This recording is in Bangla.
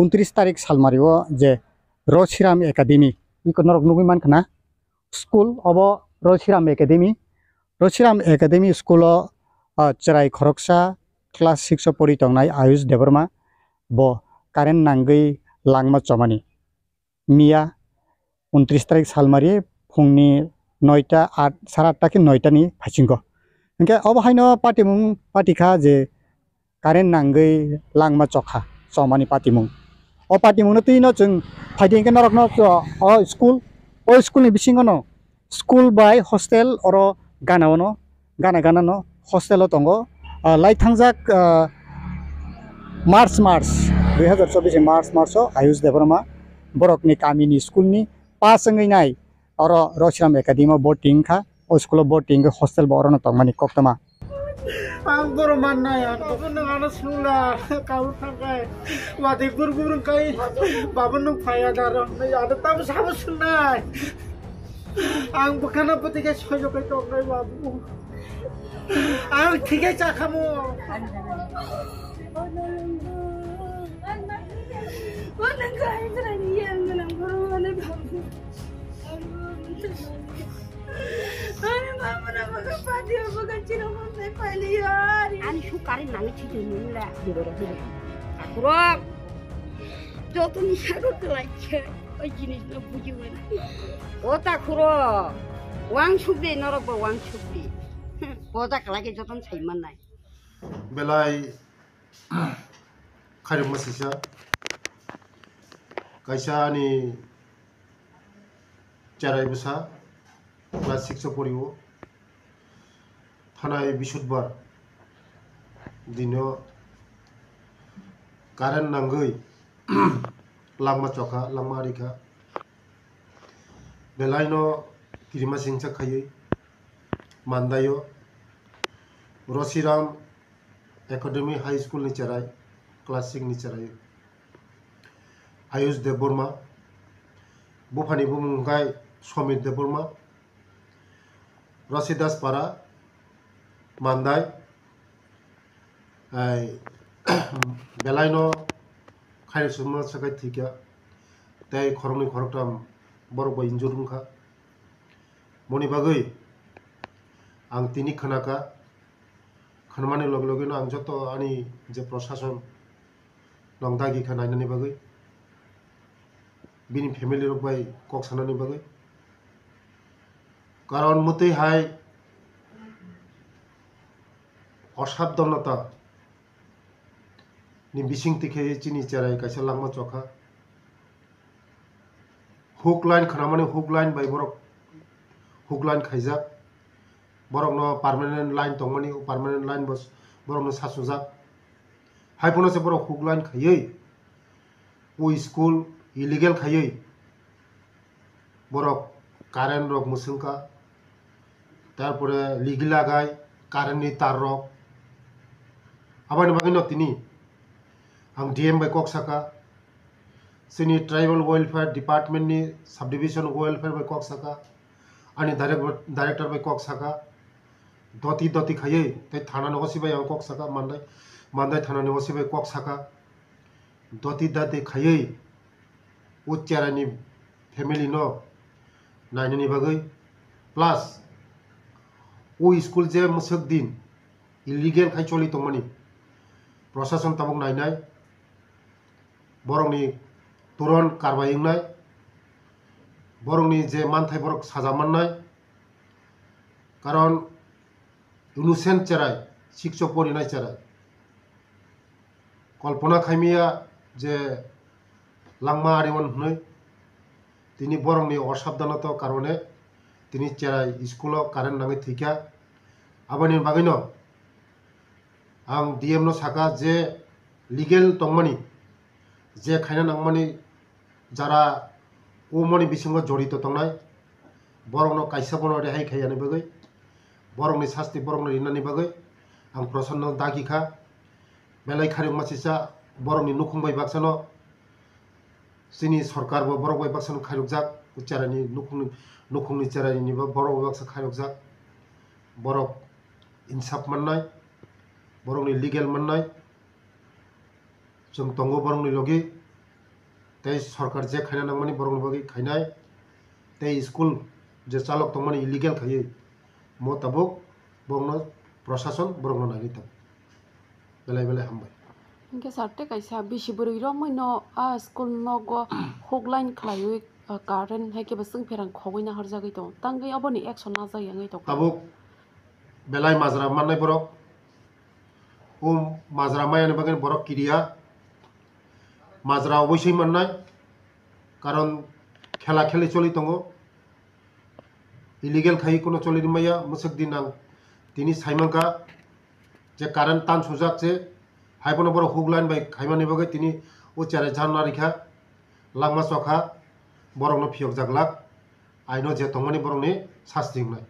उन्त्रिस तारिक सालमारियो जे रोशिराम एकाडेमी इको नरक नुबी मानखना स्कूल अब Roshiram academy Roshiram academy school चराय खरकसा क्लास सिक्स पढ़ी तंगनाय आयुष देवर्मा ब कारेन्ट नांगै लांगमा चमानी मिया उन्त्रिस तारिक सालमारि फुंनि नयता आठ सारा आठटा कि नयतानि फाइसिंग इनके अब हायनो पार्टी मुं पार्टीखा जे कारेन्ट नांगै लांगमा चखा चमानि पार्टी मुं o pati munuti no chung fighting ke narok no o school o school ni bisingo no school by hostel or gana no gana gana no hostel o tongo lai thangjak march march 2024 march march o ayus debrama borok ni kami ni school ni pasangai nai or rochram academy boarding kha o school boarding hostel boron tongmani koktama anggur mana ya tapi nang anas nula kau pakai wati gur gur kai babun nung paya darang ya ada tamu sama sunai ang bukan apa tiga sojo kai kau kai babu ang tiga cakamu Wannan kayan tunani yanzu nan gurin wani babu. 아니 효과를 많이 치지 몰라 이거로 그래 아 그럼 저도 이사로 들어왔지 어 지니스나 부지거나 어따 그러 왕축비 너로봐 왕축비 보다 갈라게 저던 차이만 나이 벨라이 카림 마시샤 가이샤니 짜라이부사 class সিক্সও পড়িব থানায় বিশুদ্ধবার দিন কারেন্ট নাঙ্গই লামা চখা লামা আরিখা বেলাইন কিরিমা সিং খাই মান্দায় রশিরাম একাডেমি হাই স্কুল নিচেরায় ক্লাস সিক্স নিচেরায় আয়ুষ দেববর্মা বফানি বুমুঙ্গায় সমীর দেববর্মা রশিদাস পারা মান্দায় বেলাইনো খাই সুমা সাকাই থিকা তাই খরমনি খরকটাম বড় বই ইঞ্জুর মুখা মনি বাগৈ আং তিনি খানাকা খানমানি লগ লগিন আং যত আনি যে প্রশাসন লংদাগি খা নাইনানি বাগৈ বিনি ফ্যামিলির বাই কক সানানি বাগৈ কারণ মতেই হায় অসাবধানতা নি বিং থেকে চিনি চেরাই 가실 লংমা 쪼카 হুক লাইন খানামানি হুক লাইন বাই বরক হুক লাইন খাইজাক বরক ন পার্মানেন্ট লাইন তংমানি পার্মানেন্ট লাইন বরক ন সাসুজাক হাইপনসে বরক হুক লাইন খাইয়ই ও স্কুল ইলিগেল খাইয়ই বরক কারেন্ট রক মুসংকা তারপরে লিগি লাগায় কারেন্টনি তার রক हवा मगिनती हम डी बै कक शाखा सिनी tribal welfare department sub division welfare बै कक शाखा आने डायरेक्टर बै कक शाखा दती दती खाई थाना नगोसी बै कक शाखा मान मानदाय थाना नगोसी बै कक शाखा दती दती खाई उचारानी फैमिली नो नायने बगे प्लस ओ स्कूल जे मसक दिन इलीगेल खाई चलित मानी प्रशासन तमक नायनाय बरंनि तुरन कारबाय एंनाय बरंनि जे मानथाय बरक साजा मोननाय कारण इनुसेन्ट चेराय शिक्षक परिनाय चेराय कल्पना खाइमिया जे লাংমা আরিওয়ান হুনই তিনি বরং নি অসাবধানতার কারণে তিনি চেরাই স্কুল কারেন্ট নাঙে থিকা আবার নির্বাগিন ang DM no saka je legal tongmani je khaina nangmani jara umoni bisingo jorito tongnai borongno kaisa bono rehai khaiyani bagai borongni shasti borongno rinani bagai ang prosanno dagi kha belai kharing masisa borongni nukhungbai baksano sini sarkar bo borogbai baksano khairukjak ucharani nukhung nukhungni charani ba borogbai baksa khairukjak borok insaf mannai borong ni legal mannai jung tongo borong ni logi tei sarkar je khaina nangmani borong logi khainai tei school je chalok tongmani illegal khaiye mo tabok borong প্রশাসন বরং নারী তাব বেলাই বেলাই হামবাই ইনকে সারতে কাইসা বিশি বরি রমই ন স্কুল ন গ হগলাইন খলাইউ কারেন হাইকে বসং ফেরাং খগই না হরজাগই তো তাঙ্গাই অবনি অ্যাকশন না যাই আঙ্গাই তো তাবুক বেলাই মাজরা মাননাই বরক ও মাজরা মায়ানে বাগেন বড় ক্রিয়া মাজরা অবশ্যই মান্নায় কারণ খেলা খেলে চলি তঙ্গ ইলিগেল খাই কোনো চলি মাইয়া মুসক দিন আং তিনি সাইমাঙ্কা যে কারেন্ট টান সোজাকছে হাইবনো বড় হুক লাইন বাই খাইমানি বাগে তিনি ও চারে ঝান না রেখা লাংমা চখা বরংনো ফিয়ক জাগলাক আইনো যে তঙ্গনি বরংনি শাস্তি নাই